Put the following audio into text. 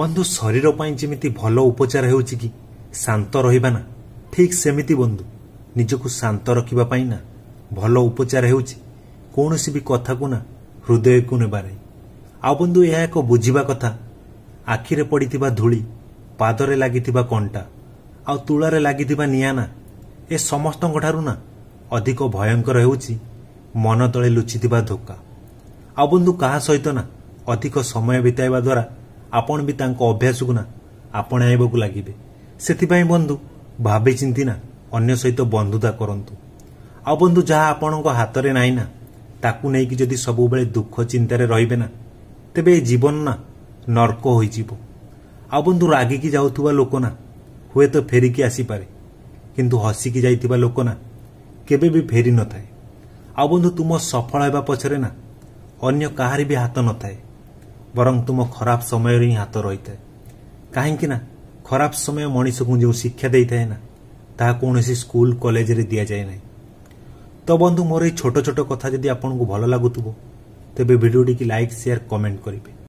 ବନ୍ଧୁ ଶରୀର ପାଇଁ ଯେମିତି ଭଲ ଉପଚାର ହେଉଛି କି ଶାନ୍ତ ରହିବା ନା ଠିକ୍ ସେମିତି ବନ୍ଧୁ ନିଜକୁ ଶାନ୍ତ ରଖିବା ପାଇଁ ନା ଭଲ ଉପଚାର ହେଉଛି କୌଣସି ବି କଥାକୁ ନା ହୃଦୟକୁ ନେବା ନାହିଁ ଆଉ ବନ୍ଧୁ ଏହା ଏକ ବୁଝିବା କଥା ଆଖିରେ ପଡ଼ିଥିବା ଧୂଳି ପାଦରେ ଲାଗିଥିବା କଣ୍ଟା ଆଉ ତୁଳାରେ ଲାଗିଥିବା ନିଆଁନା ଏ ସମସ୍ତଙ୍କଠାରୁ ନା ଅଧିକ ଭୟଙ୍କର ହେଉଛି ମନ ତଳେ ଲୁଚିଥିବା ଧୋକା ଆଉ ବନ୍ଧୁ କାହା ସହିତ ନା ଅଧିକ ସମୟ ବିତାଇବା ଦ୍ୱାରା ଆପଣ ବି ତାଙ୍କ ଅଭ୍ୟାସକୁ ନା ଆପଣାଇବାକୁ ଲାଗିବେ ସେଥିପାଇଁ ବନ୍ଧୁ ଭାବି ଚିନ୍ତି ନା ଅନ୍ୟ ସହିତ ବନ୍ଧୁତା କରନ୍ତୁ ଆଉ ବନ୍ଧୁ ଯାହା ଆପଣଙ୍କ ହାତରେ ନାହିଁ ନା ତାକୁ ନେଇକି ଯଦି ସବୁବେଳେ ଦୁଃଖ ଚିନ୍ତାରେ ରହିବେ ନା ତେବେ ଏ ଜୀବନ ନା ନର୍କ ହୋଇଯିବ ଆଉ ବନ୍ଧୁ ରାଗିକି ଯାଉଥିବା ଲୋକ ନା ହୁଏତ ଫେରିକି ଆସିପାରେ କିନ୍ତୁ ହସିକି ଯାଇଥିବା ଲୋକ ନା କେବେ ବି ଫେରି ନଥାଏ ଆଉ ବନ୍ଧୁ ତୁମ ସଫଳ ହେବା ପଛରେ ନା ଅନ୍ୟ କାହାରି ବି ହାତ ନଥାଏ ବରଂ ତୁମ ଖରାପ ସମୟରେ ହିଁ ହାତ ରହିଥାଏ କାହିଁକି ନା ଖରାପ ସମୟ ମଣିଷକୁ ଯେଉଁ ଶିକ୍ଷା ଦେଇଥାଏ ନା ତାହା କୌଣସି ସ୍କୁଲ କଲେଜରେ ଦିଆଯାଏ ନାହିଁ ତ ବନ୍ଧୁ ମୋର ଏଇ ଛୋଟ ଛୋଟ କଥା ଯଦି ଆପଣଙ୍କୁ ଭଲ ଲାଗୁଥିବ ତେବେ ଭିଡ଼ିଓଟିକି ଲାଇକ୍ ସେୟାର କମେଣ୍ଟ କରିବେ